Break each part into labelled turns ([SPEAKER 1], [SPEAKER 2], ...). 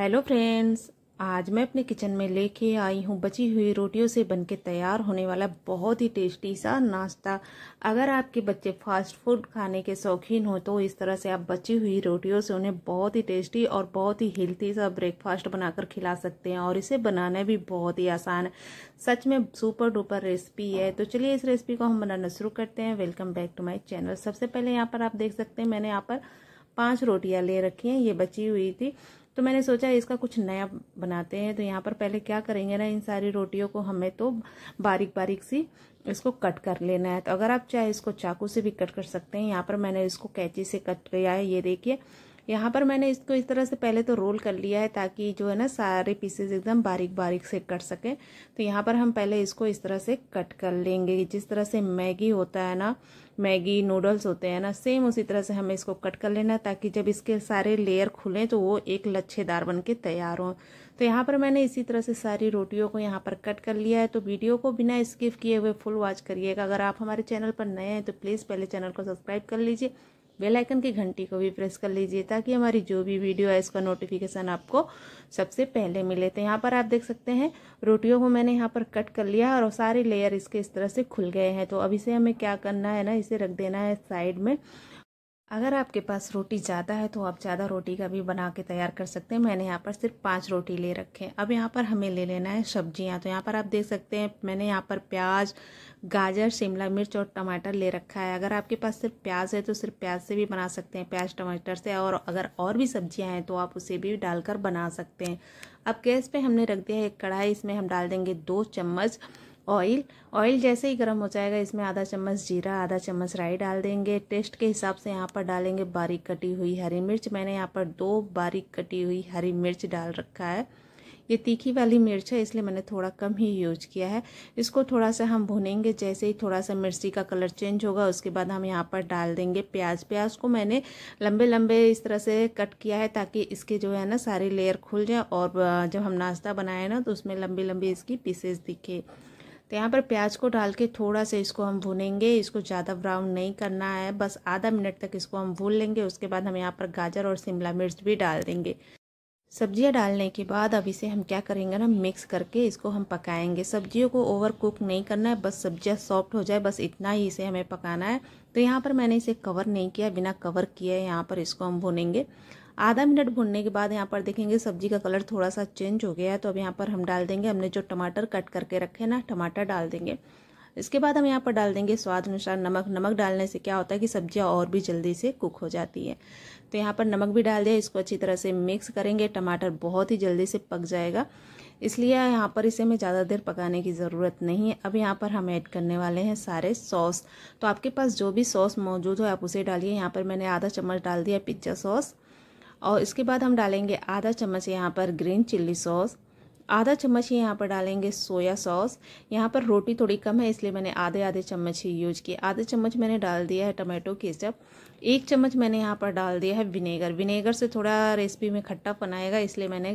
[SPEAKER 1] hello friends आज मैं अपने किचन में लेके आई हूँ बची हुई रोटियों से बनके तैयार होने वाला बहुत ही टेस्टी सा नाश्ता अगर आपके बच्चे फास्ट फूड खाने के शौकीन हो तो इस तरह से आप बची हुई रोटियों से उन्हें बहुत ही टेस्टी और बहुत ही हेल्थी सा ब्रेकफास्ट बनाकर खिला सकते हैं और इसे बनाना भी बहुत ही आसान है सच में सुपर डुपर रेसिपी है तो चलिए इस रेसिपी को हम बनाना शुरू करते हैं welcome back to my channel सबसे पहले यहाँ पर आप देख सकते हैं मैंने यहाँ पर पाँच रोटियाँ ले रखी हैं ये बची हुई थी तो मैंने सोचा इसका कुछ नया बनाते हैं तो यहाँ पर पहले क्या करेंगे ना इन सारी रोटियों को हमें तो बारीक बारीक सी इसको कट कर लेना है तो अगर आप चाहे इसको चाकू से भी कट कर सकते हैं यहाँ पर मैंने इसको कैंची से कट किया है ये देखिए यहाँ पर मैंने इसको इस तरह से पहले तो रोल कर लिया है ताकि जो है ना सारे पीसेज एकदम बारीक बारीक से कट सकें तो यहाँ पर हम पहले इसको इस तरह से कट कर लेंगे जिस तरह से मैगी होता है ना मैगी नूडल्स होते हैं ना सेम उसी तरह से हमें इसको कट कर लेना ताकि जब इसके सारे लेयर खुलें तो वो एक लच्छेदार बन के तैयार हों तो यहाँ पर मैंने इसी तरह से सारी रोटियों को यहाँ पर कट कर लिया है तो वीडियो को बिना स्किप किए हुए फुल वॉच करिएगा अगर आप हमारे चैनल पर नए हैं तो प्लीज़ पहले चैनल को सब्सक्राइब कर लीजिए बेल आइकन की घंटी को भी प्रेस कर लीजिए ताकि हमारी जो भी वीडियो है इसका नोटिफिकेशन आपको सबसे पहले मिले तो यहाँ पर आप देख सकते हैं रोटियों को मैंने यहाँ पर कट कर लिया और सारे लेयर इसके इस तरह से खुल गए हैं तो अभी से हमें क्या करना है ना इसे रख देना है साइड में अगर आपके पास रोटी ज़्यादा है तो आप ज़्यादा रोटी का भी बना के तैयार कर सकते हैं मैंने यहाँ पर सिर्फ पाँच रोटी ले रखे हैं अब यहाँ पर हमें ले लेना है सब्जियाँ तो यहाँ पर आप देख सकते हैं मैंने यहाँ पर प्याज गाजर शिमला मिर्च और टमाटर ले रखा है अगर आपके पास सिर्फ प्याज है तो सिर्फ प्याज से भी बना सकते हैं प्याज टमाटर से और अगर और भी सब्जियाँ हैं तो आप उसे भी डालकर बना सकते हैं अब गैस पर हमने रख दिया है एक कढ़ाई इसमें हम डाल देंगे दो चम्मच ऑयल ऑयल जैसे ही गर्म हो जाएगा इसमें आधा चम्मच जीरा आधा चम्मच राई डाल देंगे टेस्ट के हिसाब से यहाँ पर डालेंगे बारीक कटी हुई हरी मिर्च मैंने यहाँ पर दो बारीक कटी हुई हरी मिर्च डाल रखा है ये तीखी वाली मिर्च है इसलिए मैंने थोड़ा कम ही यूज किया है इसको थोड़ा सा हम भुनेंगे जैसे ही थोड़ा सा मिर्ची का कलर चेंज होगा उसके बाद हम यहाँ पर डाल देंगे प्याज प्याज को मैंने लंबे लंबे इस तरह से कट किया है ताकि इसके जो है ना सारे लेयर खुल जाए और जब हम नाश्ता बनाए ना तो उसमें लंबी लंबी इसकी पीसेस दिखे तो यहाँ पर प्याज को डाल के थोड़ा सा इसको हम भुनेंगे इसको ज़्यादा ब्राउन नहीं करना है बस आधा मिनट तक इसको हम भून लेंगे उसके बाद हम यहाँ पर गाजर और शिमला मिर्च भी डाल देंगे सब्जियाँ डालने के बाद अब इसे हम क्या करेंगे ना मिक्स करके इसको हम पकाएंगे सब्जियों को ओवर कुक नहीं करना है बस सब्जियाँ सॉफ्ट हो जाए बस इतना ही इसे हमें पकाना है तो यहाँ पर मैंने इसे कवर नहीं किया बिना कवर किए यहाँ पर इसको हम भुनेंगे आधा मिनट भूनने के बाद यहाँ पर देखेंगे सब्जी का कलर थोड़ा सा चेंज हो गया है तो अब यहाँ पर हम डाल देंगे हमने जो टमाटर कट करके रखे ना टमाटर डाल देंगे इसके बाद हम यहाँ पर डाल देंगे स्वाद अनुसार नमक नमक डालने से क्या होता है कि सब्जियाँ और भी जल्दी से कुक हो जाती है तो यहाँ पर नमक भी डाल दिया इसको अच्छी तरह से मिक्स करेंगे टमाटर बहुत ही जल्दी से पक जाएगा इसलिए यहाँ पर इसे हमें ज़्यादा देर पकाने की ज़रूरत नहीं है अब यहाँ पर हम ऐड करने वाले हैं सारे सॉस तो आपके पास जो भी सॉस मौजूद हो आप उसे डालिए यहाँ पर मैंने आधा चम्मच डाल दिया पिज्ज़ा सॉस और इसके बाद हम डालेंगे आधा चम्मच यहाँ पर ग्रीन चिल्ली सॉस आधा चम्मच ही यहाँ पर डालेंगे सोया सॉस यहाँ पर रोटी थोड़ी कम है इसलिए मैंने आधे आधे चम्मच ही यूज किए आधे चम्मच मैंने डाल दिया है टमाटो केचप एक चम्मच मैंने यहाँ पर डाल दिया है विनेगर विनेगर से थोड़ा रेसिपी में खट्टा बनाएगा इसलिए मैंने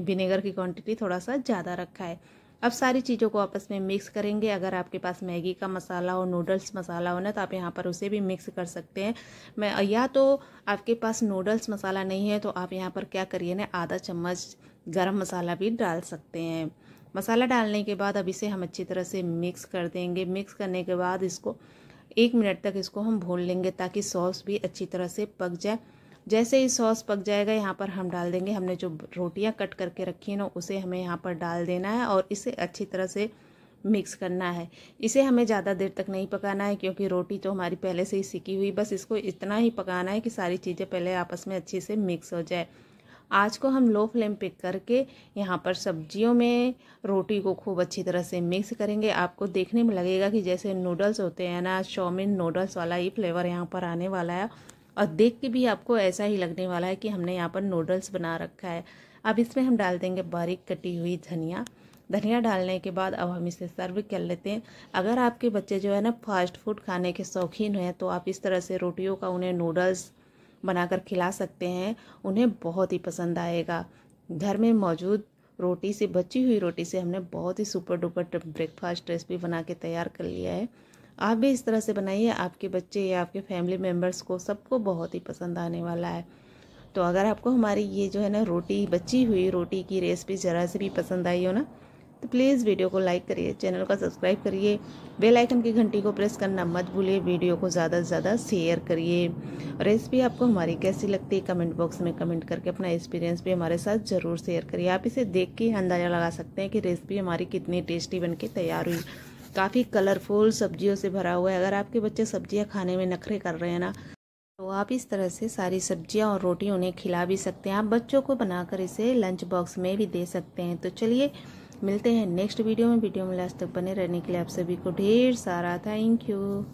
[SPEAKER 1] विनेगर की क्वांटिटी थोड़ा सा ज़्यादा रखा है अब सारी चीज़ों को आपस में मिक्स करेंगे अगर आपके पास मैगी का मसाला हो नूडल्स मसाला हो ना तो आप यहाँ पर उसे भी मिक्स कर सकते हैं मैं या तो आपके पास नूडल्स मसाला नहीं है तो आप यहाँ पर क्या करिए ना आधा चम्मच गरम मसाला भी डाल सकते हैं मसाला डालने के बाद अब इसे हम अच्छी तरह से मिक्स कर देंगे मिक्स करने के बाद इसको एक मिनट तक इसको हम भून लेंगे ताकि सॉस भी अच्छी तरह से पक जाए जैसे ही सॉस पक जाएगा यहाँ पर हम डाल देंगे हमने जो रोटियाँ कट करके रखी हैं ना उसे हमें यहाँ पर डाल देना है और इसे अच्छी तरह से मिक्स करना है इसे हमें ज़्यादा देर तक नहीं पकाना है क्योंकि रोटी तो हमारी पहले से ही सिकी हुई बस इसको इतना ही पकाना है कि सारी चीज़ें पहले आपस में अच्छे से मिक्स हो जाए आज को हम लो फ्लेम पे करके यहाँ पर सब्जियों में रोटी को खूब अच्छी तरह से मिक्स करेंगे आपको देखने में लगेगा कि जैसे नूडल्स होते हैं ना चाउमिन नूडल्स वाला ही फ्लेवर यहाँ पर आने वाला है और देख के भी आपको ऐसा ही लगने वाला है कि हमने यहाँ पर नूडल्स बना रखा है अब इसमें हम डाल देंगे बारीक कटी हुई धनिया धनिया डालने के बाद अब हम इसे सर्व कर लेते हैं अगर आपके बच्चे जो है ना फास्ट फूड खाने के शौकीन हैं तो आप इस तरह से रोटियों का उन्हें नूडल्स बनाकर खिला सकते हैं उन्हें बहुत ही पसंद आएगा घर में मौजूद रोटी से बची हुई रोटी से हमने बहुत ही सुपर डुपर ब्रेकफास्ट रेसिपी बना के तैयार कर लिया है आप भी इस तरह से बनाइए आपके बच्चे या आपके फैमिली मेम्बर्स को सबको बहुत ही पसंद आने वाला है तो अगर आपको हमारी ये जो है ना रोटी बची हुई रोटी की रेसिपी ज़रा से भी पसंद आई हो ना तो प्लीज़ वीडियो को लाइक करिए चैनल को सब्सक्राइब करिए बेल आइकन की घंटी को प्रेस करना मत भूलिए वीडियो को ज़्यादा से ज़्यादा शेयर करिए रेसिपी आपको हमारी कैसी लगती है कमेंट बॉक्स में कमेंट करके अपना एक्सपीरियंस भी हमारे साथ ज़रूर शेयर करिए आप इसे देख के अंदाज़ा लगा सकते हैं कि रेसिपी हमारी कितनी टेस्टी बन के तैयार हुई काफ़ी कलरफुल सब्जियों से भरा हुआ है अगर आपके बच्चे सब्जियां खाने में नखरे कर रहे हैं ना तो आप इस तरह से सारी सब्जियां और रोटी उन्हें खिला भी सकते हैं आप बच्चों को बनाकर इसे लंच बॉक्स में भी दे सकते हैं तो चलिए मिलते हैं नेक्स्ट वीडियो में वीडियो में लास्ट तक बने रहने के लिए आप सभी को ढेर सारा थैंक यू